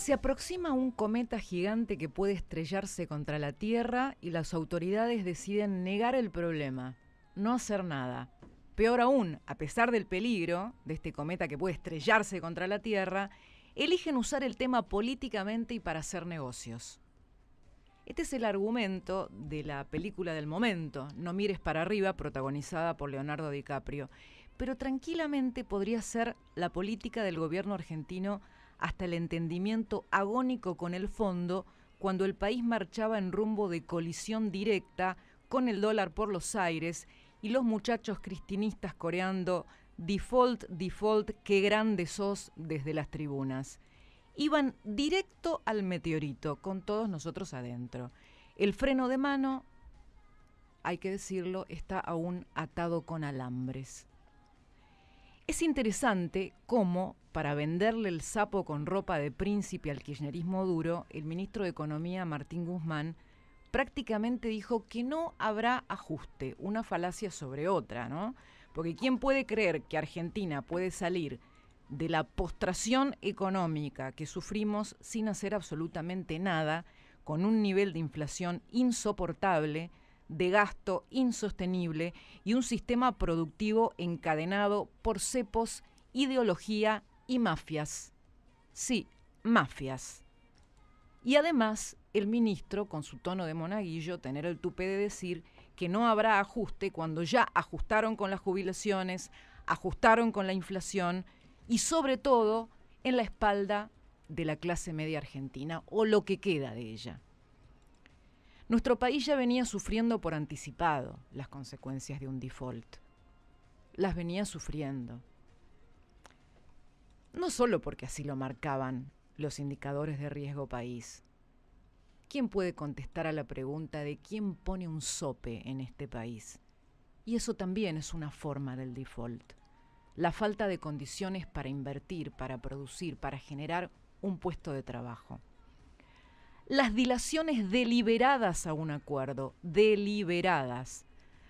Se aproxima un cometa gigante que puede estrellarse contra la Tierra y las autoridades deciden negar el problema, no hacer nada. Peor aún, a pesar del peligro de este cometa que puede estrellarse contra la Tierra, eligen usar el tema políticamente y para hacer negocios. Este es el argumento de la película del momento, No mires para arriba, protagonizada por Leonardo DiCaprio, pero tranquilamente podría ser la política del gobierno argentino hasta el entendimiento agónico con el fondo cuando el país marchaba en rumbo de colisión directa con el dólar por los aires y los muchachos cristinistas coreando default, default, qué grande sos desde las tribunas. Iban directo al meteorito, con todos nosotros adentro. El freno de mano, hay que decirlo, está aún atado con alambres. Es interesante cómo, para venderle el sapo con ropa de príncipe al kirchnerismo duro, el ministro de Economía Martín Guzmán prácticamente dijo que no habrá ajuste, una falacia sobre otra, ¿no? Porque ¿quién puede creer que Argentina puede salir de la postración económica que sufrimos sin hacer absolutamente nada, con un nivel de inflación insoportable, de gasto insostenible y un sistema productivo encadenado por cepos, ideología y mafias. Sí, mafias. Y además, el ministro, con su tono de monaguillo, tener el tupé de decir que no habrá ajuste cuando ya ajustaron con las jubilaciones, ajustaron con la inflación y sobre todo en la espalda de la clase media argentina o lo que queda de ella. Nuestro país ya venía sufriendo por anticipado las consecuencias de un default. Las venía sufriendo. No solo porque así lo marcaban los indicadores de riesgo país. ¿Quién puede contestar a la pregunta de quién pone un sope en este país? Y eso también es una forma del default. La falta de condiciones para invertir, para producir, para generar un puesto de trabajo las dilaciones deliberadas a un acuerdo, deliberadas,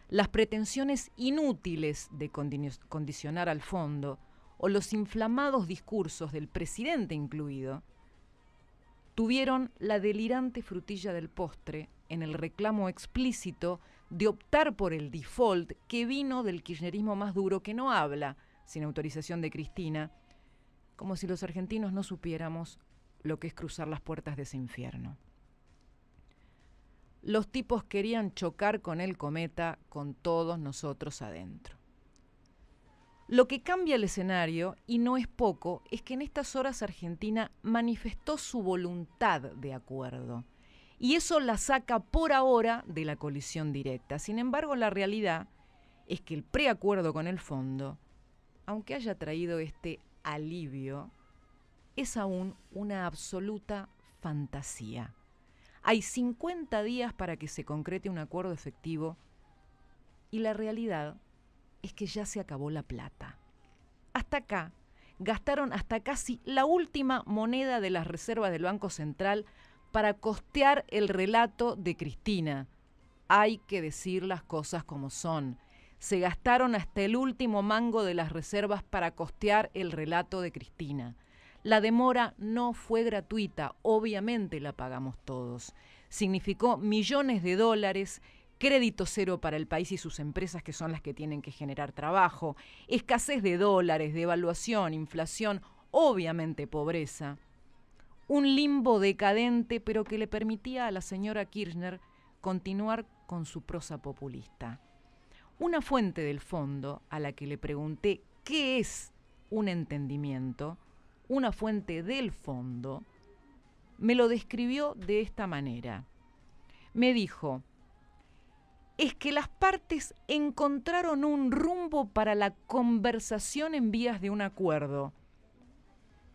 las pretensiones inútiles de condicionar al fondo o los inflamados discursos del presidente incluido, tuvieron la delirante frutilla del postre en el reclamo explícito de optar por el default que vino del kirchnerismo más duro que no habla, sin autorización de Cristina, como si los argentinos no supiéramos lo que es cruzar las puertas de ese infierno. Los tipos querían chocar con el cometa con todos nosotros adentro. Lo que cambia el escenario, y no es poco, es que en estas horas Argentina manifestó su voluntad de acuerdo. Y eso la saca por ahora de la colisión directa. Sin embargo, la realidad es que el preacuerdo con el fondo, aunque haya traído este alivio, es aún una absoluta fantasía. Hay 50 días para que se concrete un acuerdo efectivo y la realidad es que ya se acabó la plata. Hasta acá, gastaron hasta casi la última moneda de las reservas del Banco Central para costear el relato de Cristina. Hay que decir las cosas como son. Se gastaron hasta el último mango de las reservas para costear el relato de Cristina. La demora no fue gratuita, obviamente la pagamos todos. Significó millones de dólares, crédito cero para el país y sus empresas que son las que tienen que generar trabajo, escasez de dólares, devaluación, inflación, obviamente pobreza. Un limbo decadente pero que le permitía a la señora Kirchner continuar con su prosa populista. Una fuente del fondo a la que le pregunté qué es un entendimiento, una fuente del fondo, me lo describió de esta manera. Me dijo, es que las partes encontraron un rumbo para la conversación en vías de un acuerdo,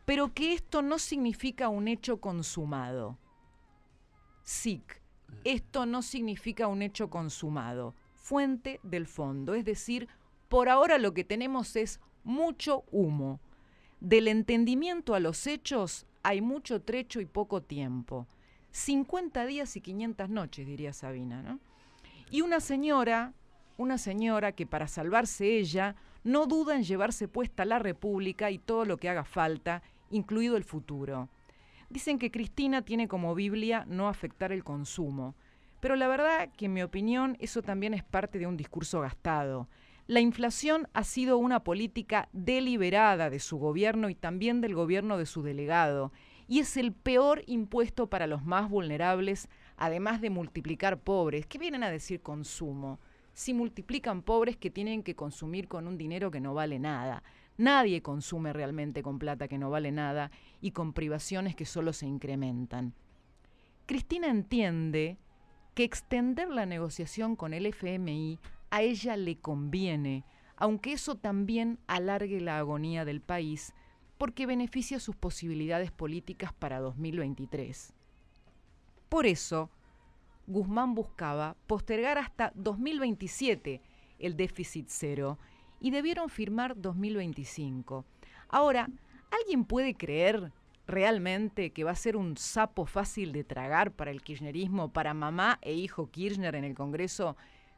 pero que esto no significa un hecho consumado. SIC, esto no significa un hecho consumado. Fuente del fondo, es decir, por ahora lo que tenemos es mucho humo, del entendimiento a los hechos hay mucho trecho y poco tiempo. 50 días y 500 noches, diría Sabina, Y una señora, una señora que para salvarse ella no duda en llevarse puesta la República y todo lo que haga falta, incluido el futuro. Dicen que Cristina tiene como Biblia no afectar el consumo, pero la verdad que en mi opinión eso también es parte de un discurso gastado. La inflación ha sido una política deliberada de su gobierno y también del gobierno de su delegado, y es el peor impuesto para los más vulnerables, además de multiplicar pobres. ¿Qué vienen a decir consumo? Si multiplican pobres que tienen que consumir con un dinero que no vale nada. Nadie consume realmente con plata que no vale nada y con privaciones que solo se incrementan. Cristina entiende que extender la negociación con el FMI a ella le conviene, aunque eso también alargue la agonía del país, porque beneficia sus posibilidades políticas para 2023. Por eso, Guzmán buscaba postergar hasta 2027 el déficit cero y debieron firmar 2025. Ahora, ¿alguien puede creer realmente que va a ser un sapo fácil de tragar para el kirchnerismo, para mamá e hijo Kirchner en el Congreso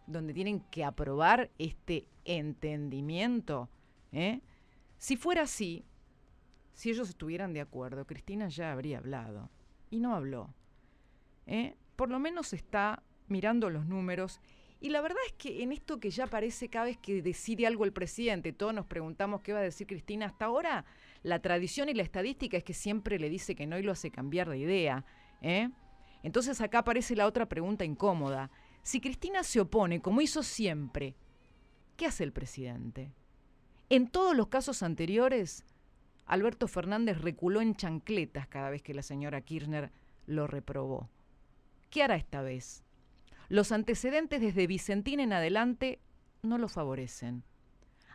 donde tienen que aprobar este entendimiento. ¿eh? Si fuera así, si ellos estuvieran de acuerdo, Cristina ya habría hablado. Y no habló. ¿eh? Por lo menos está mirando los números. Y la verdad es que en esto que ya parece cada vez que decide algo el presidente, todos nos preguntamos qué va a decir Cristina hasta ahora, la tradición y la estadística es que siempre le dice que no y lo hace cambiar de idea. ¿eh? Entonces acá aparece la otra pregunta incómoda. Si Cristina se opone, como hizo siempre, ¿qué hace el presidente? En todos los casos anteriores, Alberto Fernández reculó en chancletas cada vez que la señora Kirchner lo reprobó. ¿Qué hará esta vez? Los antecedentes desde Vicentín en adelante no lo favorecen.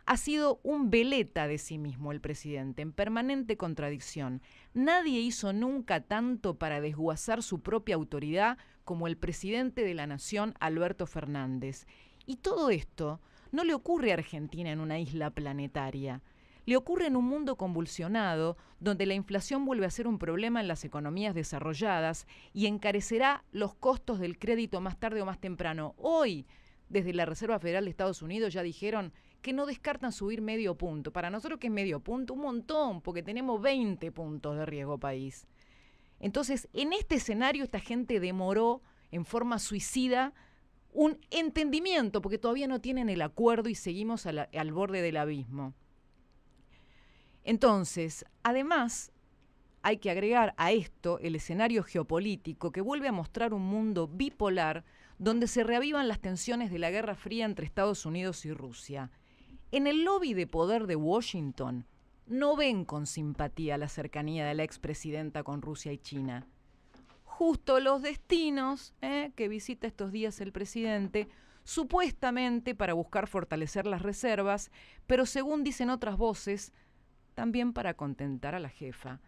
Ha sido un veleta de sí mismo el presidente, en permanente contradicción. Nadie hizo nunca tanto para desguazar su propia autoridad como el presidente de la Nación, Alberto Fernández. Y todo esto no le ocurre a Argentina en una isla planetaria. Le ocurre en un mundo convulsionado, donde la inflación vuelve a ser un problema en las economías desarrolladas y encarecerá los costos del crédito más tarde o más temprano. Hoy, desde la Reserva Federal de Estados Unidos ya dijeron que no descartan subir medio punto. Para nosotros que es medio punto, un montón, porque tenemos 20 puntos de riesgo país. Entonces, en este escenario, esta gente demoró en forma suicida un entendimiento, porque todavía no tienen el acuerdo y seguimos al borde del abismo. Entonces, además, hay que agregar a esto el escenario geopolítico que vuelve a mostrar un mundo bipolar donde se reavivan las tensiones de la Guerra Fría entre Estados Unidos y Rusia. En el lobby de poder de Washington, no ven con simpatía la cercanía de la expresidenta con Rusia y China. Justo los destinos eh, que visita estos días el presidente, supuestamente para buscar fortalecer las reservas, pero según dicen otras voces, también para contentar a la jefa,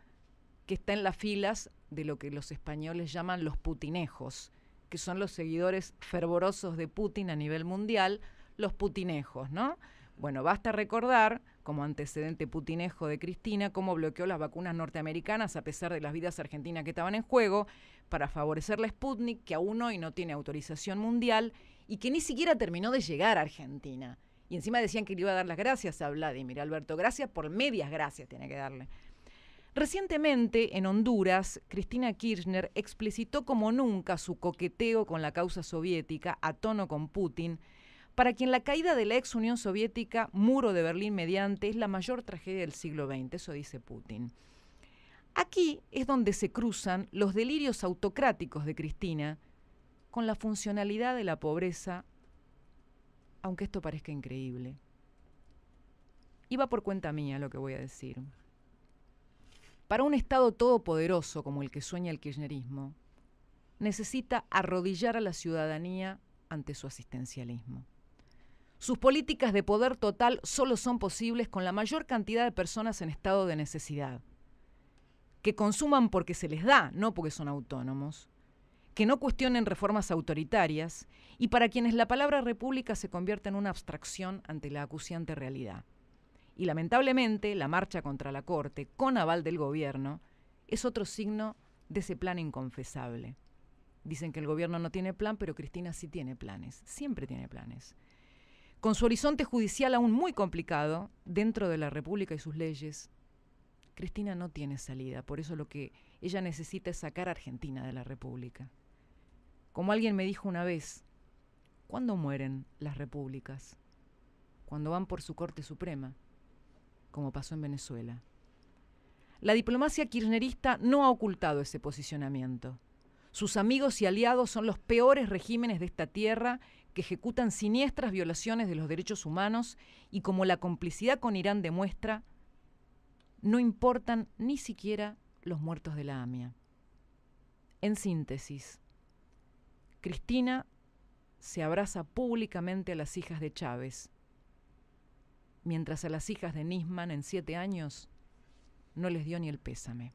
que está en las filas de lo que los españoles llaman los putinejos, que son los seguidores fervorosos de Putin a nivel mundial, los putinejos, ¿no? Bueno, basta recordar, como antecedente putinejo de Cristina, cómo bloqueó las vacunas norteamericanas a pesar de las vidas argentinas que estaban en juego, para favorecer la Sputnik, que aún hoy no tiene autorización mundial y que ni siquiera terminó de llegar a Argentina. Y encima decían que le iba a dar las gracias a Vladimir Alberto. Gracias por medias gracias tiene que darle. Recientemente, en Honduras, Cristina Kirchner explicitó como nunca su coqueteo con la causa soviética a tono con Putin, para quien la caída de la ex Unión Soviética, muro de Berlín mediante, es la mayor tragedia del siglo XX, eso dice Putin. Aquí es donde se cruzan los delirios autocráticos de Cristina con la funcionalidad de la pobreza, aunque esto parezca increíble. Y va por cuenta mía lo que voy a decir. Para un Estado todopoderoso como el que sueña el kirchnerismo, necesita arrodillar a la ciudadanía ante su asistencialismo. Sus políticas de poder total solo son posibles con la mayor cantidad de personas en estado de necesidad, que consuman porque se les da, no porque son autónomos, que no cuestionen reformas autoritarias y para quienes la palabra república se convierte en una abstracción ante la acuciante realidad. Y lamentablemente, la marcha contra la Corte, con aval del gobierno, es otro signo de ese plan inconfesable. Dicen que el gobierno no tiene plan, pero Cristina sí tiene planes, siempre tiene planes con su horizonte judicial aún muy complicado, dentro de la República y sus leyes, Cristina no tiene salida. Por eso lo que ella necesita es sacar a Argentina de la República. Como alguien me dijo una vez, ¿cuándo mueren las repúblicas? Cuando van por su Corte Suprema, como pasó en Venezuela. La diplomacia kirchnerista no ha ocultado ese posicionamiento. Sus amigos y aliados son los peores regímenes de esta tierra que ejecutan siniestras violaciones de los derechos humanos y como la complicidad con Irán demuestra, no importan ni siquiera los muertos de la AMIA. En síntesis, Cristina se abraza públicamente a las hijas de Chávez, mientras a las hijas de Nisman en siete años no les dio ni el pésame.